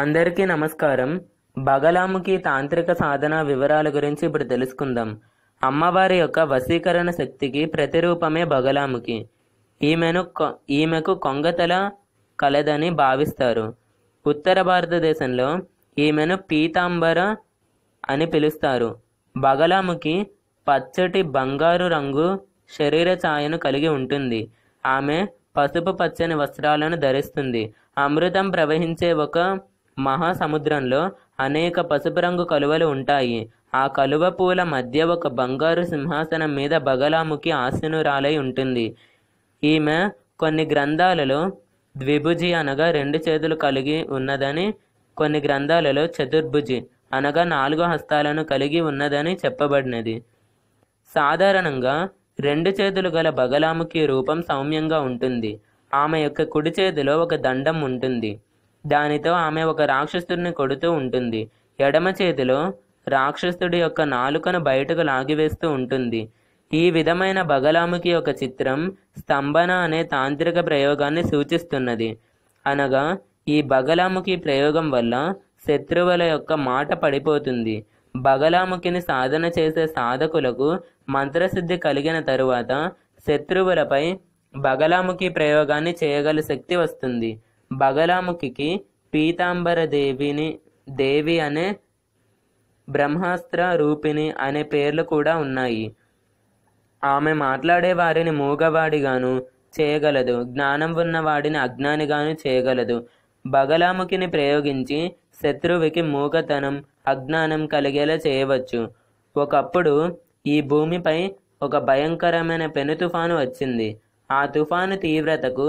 అందరికీ నమస్కారం బగలాముకి తాంత్రిక సాధన వివరాల గురించి ఇప్పుడు తెలుసుకుందాం అమ్మవారి యొక్క వశీకరణ శక్తికి ప్రతిరూపమే బగలాముకి ఈమెను ఈమెకు కొంగతల కలదని భావిస్తారు ఉత్తర భారతదేశంలో ఈమెను పీతాంబర అని పిలుస్తారు బగలాముకి పచ్చటి బంగారు రంగు శరీర ఛాయను కలిగి ఉంటుంది ఆమె పసుపు పచ్చని వస్త్రాలను ధరిస్తుంది అమృతం ప్రవహించే ఒక మహాసముద్రంలో అనేక పసుపు రంగు కలువలు ఉంటాయి ఆ కలువ పూల మధ్య ఒక బంగారు సింహాసనం మీద బగలాముఖి ఆసనురాలై ఉంటుంది ఈమె కొన్ని గ్రంథాలలో ద్విభుజి అనగా రెండు చేతులు కలిగి ఉన్నదని కొన్ని గ్రంథాలలో చతుర్భుజి అనగా నాలుగు హస్తాలను కలిగి ఉన్నదని చెప్పబడినది సాధారణంగా రెండు చేతులు గల బగలాముఖి రూపం సౌమ్యంగా ఉంటుంది ఆమె యొక్క కుడి చేతిలో ఒక దండం ఉంటుంది దానితో ఆమె ఒక రాక్షసుడిని కొడుతూ ఉంటుంది ఎడమ చేతిలో రాక్షసుడి యొక్క నాలుకను బయటకు లాగివేస్తూ ఉంటుంది ఈ విధమైన బగలాముకి యొక్క చిత్రం స్తంభన అనే తాంత్రిక ప్రయోగాన్ని సూచిస్తున్నది అనగా ఈ బగలాముకి ప్రయోగం వల్ల శత్రువుల యొక్క మాట పడిపోతుంది బగలాముఖిని సాధన చేసే సాధకులకు మంత్రసిద్ధి కలిగిన తరువాత శత్రువులపై బగలాముఖి ప్రయోగాన్ని చేయగల శక్తి వస్తుంది బగలాముఖికి పీతాంబర దేవిని దేవి అనే బ్రహ్మాస్త్ర రూపిణి అనే పేర్లు కూడా ఉన్నాయి ఆమె మాట్లాడే వారిని మూగవాడిగాను చేయగలదు జ్ఞానం ఉన్నవాడిని అజ్ఞానిగాను చేయగలదు బగలాముఖిని ప్రయోగించి శత్రువుకి మూగతనం అజ్ఞానం కలిగేలా చేయవచ్చు ఒకప్పుడు ఈ భూమిపై ఒక భయంకరమైన పెను తుఫాను వచ్చింది ఆ తుఫాను తీవ్రతకు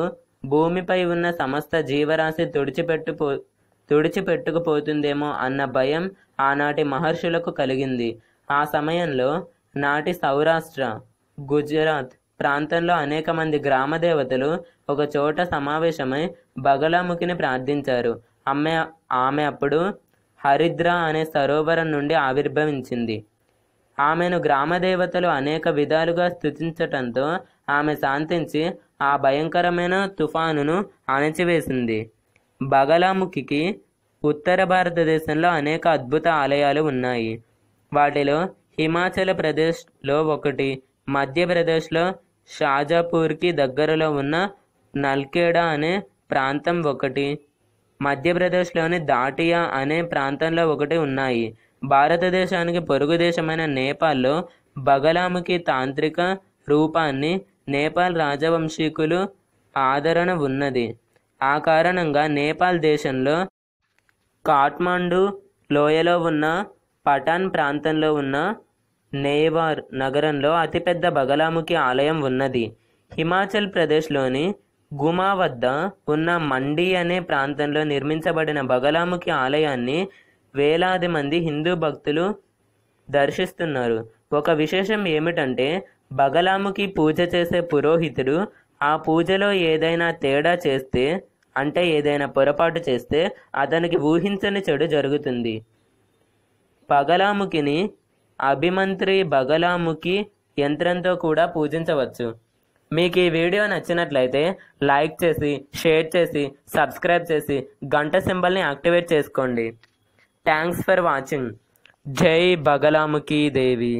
భూమిపై ఉన్న సమస్త జీవరాశి తుడిచిపెట్టుపో తుడిచిపెట్టుకుపోతుందేమో అన్న భయం ఆనాటి మహర్షులకు కలిగింది ఆ సమయంలో నాటి సౌరాష్ట్ర గుజరాత్ ప్రాంతంలో అనేక మంది గ్రామ దేవతలు ఒక చోట సమావేశమై బగలాముఖిని ప్రార్థించారు ఆమె ఆమె అప్పుడు హరిద్ర అనే సరోవరం నుండి ఆవిర్భవించింది ఆమెను గ్రామ దేవతలు అనేక విధాలుగా స్థుతించటంతో ఆమె శాంతించి ఆ భయంకరమైన తుఫానును అణచివేసింది బగలాముఖికి ఉత్తర భారతదేశంలో అనేక అద్భుత ఆలయాలు ఉన్నాయి వాటిలో హిమాచల్ ప్రదేశ్లో ఒకటి మధ్యప్రదేశ్లో షాజాపూర్కి దగ్గరలో ఉన్న నల్కేడా అనే ప్రాంతం ఒకటి మధ్యప్రదేశ్లోని దాటియా అనే ప్రాంతంలో ఒకటి ఉన్నాయి భారతదేశానికి పొరుగు దేశమైన నేపాల్లో బగలాముఖి తాంత్రిక రూపాన్ని నేపాల్ రాజవంశీకులు ఆదరణ ఉన్నది ఆ కారణంగా నేపాల్ దేశంలో కాఠ్మాండు లోయలో ఉన్న పఠాన్ ప్రాంతంలో ఉన్న నేవార్ నగరంలో అతిపెద్ద బగలాముఖి ఆలయం ఉన్నది హిమాచల్ ప్రదేశ్లోని గుమా వద్ద ఉన్న మండి అనే ప్రాంతంలో నిర్మించబడిన బగలాముఖి ఆలయాన్ని వేలాది మంది హిందూ భక్తులు దర్శిస్తున్నారు ఒక విశేషం ఏమిటంటే బగలాముకి పూజ చేసే పురోహితుడు ఆ పూజలో ఏదైనా తేడా చేస్తే అంటే ఏదైనా పొరపాటు చేస్తే అతనికి ఊహించని చెడు జరుగుతుంది బగలాముకిని అభిమంత్రి బగలాముకి యంత్రంతో కూడా పూజించవచ్చు మీకు ఈ వీడియో నచ్చినట్లయితే లైక్ చేసి షేర్ చేసి సబ్స్క్రైబ్ చేసి గంట సింబల్ని యాక్టివేట్ చేసుకోండి థ్యాంక్స్ ఫర్ వాచింగ్ జై బగలాముఖి దేవి